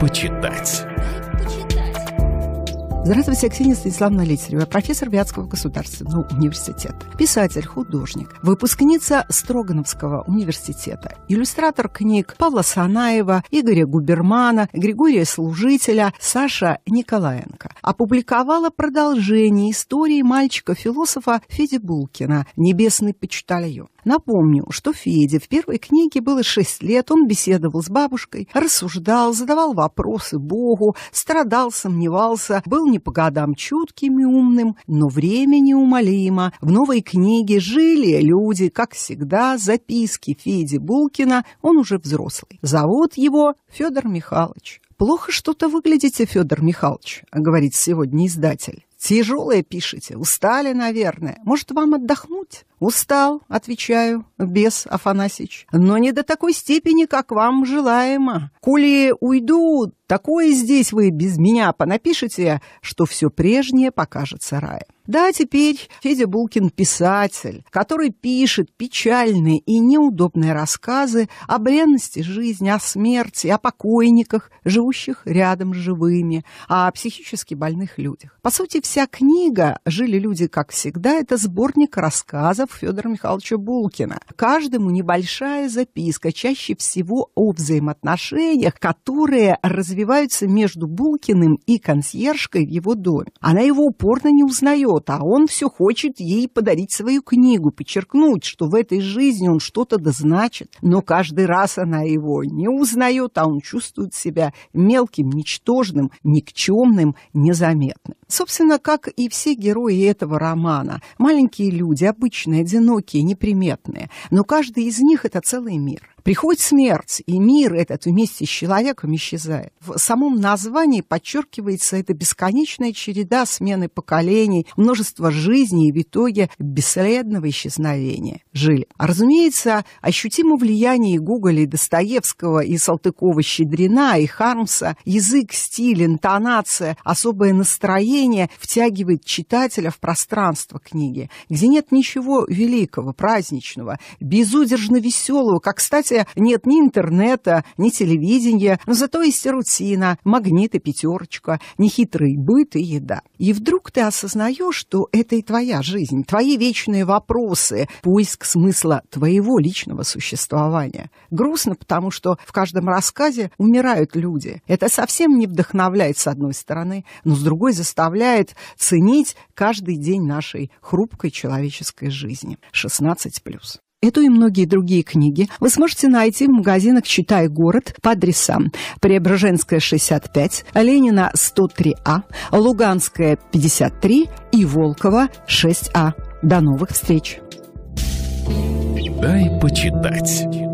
почитать. Здравствуйте, Ксения Станиславовна Литарева, профессор Вятского государственного университета, писатель, художник, выпускница Строгановского университета, иллюстратор книг Павла Санаева, Игоря Губермана, Григория Служителя, Саша Николаенко. Опубликовала продолжение истории мальчика-философа Феди Булкина «Небесный почтальон». Напомню, что Феде в первой книге было шесть лет, он беседовал с бабушкой, рассуждал, задавал вопросы Богу, страдал, сомневался, был не по годам чутким и умным, но время неумолимо. В новой книге жили люди, как всегда, записки Феди Булкина, он уже взрослый. Зовут его Федор Михайлович. «Плохо что-то выглядите, Федор Михайлович», — говорит сегодня издатель. «Тяжелое пишете, устали, наверное. Может, вам отдохнуть?» «Устал», — отвечаю, без Афанасич, «но не до такой степени, как вам желаемо. Коли уйду, такое здесь вы без меня понапишете, что все прежнее покажется раем». Да, теперь Федя Булкин писатель, который пишет печальные и неудобные рассказы о бренности жизни, о смерти, о покойниках, живущих рядом с живыми, о психически больных людях. По сути, вся книга «Жили люди, как всегда» — это сборник рассказов романов Федора Михайловича Булкина. Каждому небольшая записка, чаще всего о взаимоотношениях, которые развиваются между Булкиным и консьержкой в его доме. Она его упорно не узнает, а он все хочет ей подарить свою книгу, подчеркнуть, что в этой жизни он что-то дозначит. Но каждый раз она его не узнает, а он чувствует себя мелким, ничтожным, никчемным, незаметным. Собственно, как и все герои этого романа, маленькие люди, обычные, одинокие, неприметные, но каждый из них – это целый мир. Приходит смерть, и мир этот вместе с человеком исчезает. В самом названии подчеркивается эта бесконечная череда смены поколений, множество жизней и в итоге бесследного исчезновения жили. А, разумеется, ощутимо влияние Гоголя и Достоевского, и Салтыкова-Щедрина, и Хармса, язык, стиль, интонация, особое настроение произведение втягивает читателя в пространство книги, где нет ничего великого, праздничного, безудержно веселого, как, кстати, нет ни интернета, ни телевидения, но зато есть рутина, магнит пятерочка, нехитрый быт и еда. И вдруг ты осознаешь, что это и твоя жизнь, твои вечные вопросы, поиск смысла твоего личного существования. Грустно, потому что в каждом рассказе умирают люди. Это совсем не вдохновляет, с одной стороны, но с другой заставляет заставляет ценить каждый день нашей хрупкой человеческой жизни. 16 плюс. Эту и многие другие книги вы сможете найти в магазинах «Читай город» по адресам Преображенская, 65, Ленина, 103А, Луганская, 53 и Волкова, 6А. До новых встреч! Дай почитать.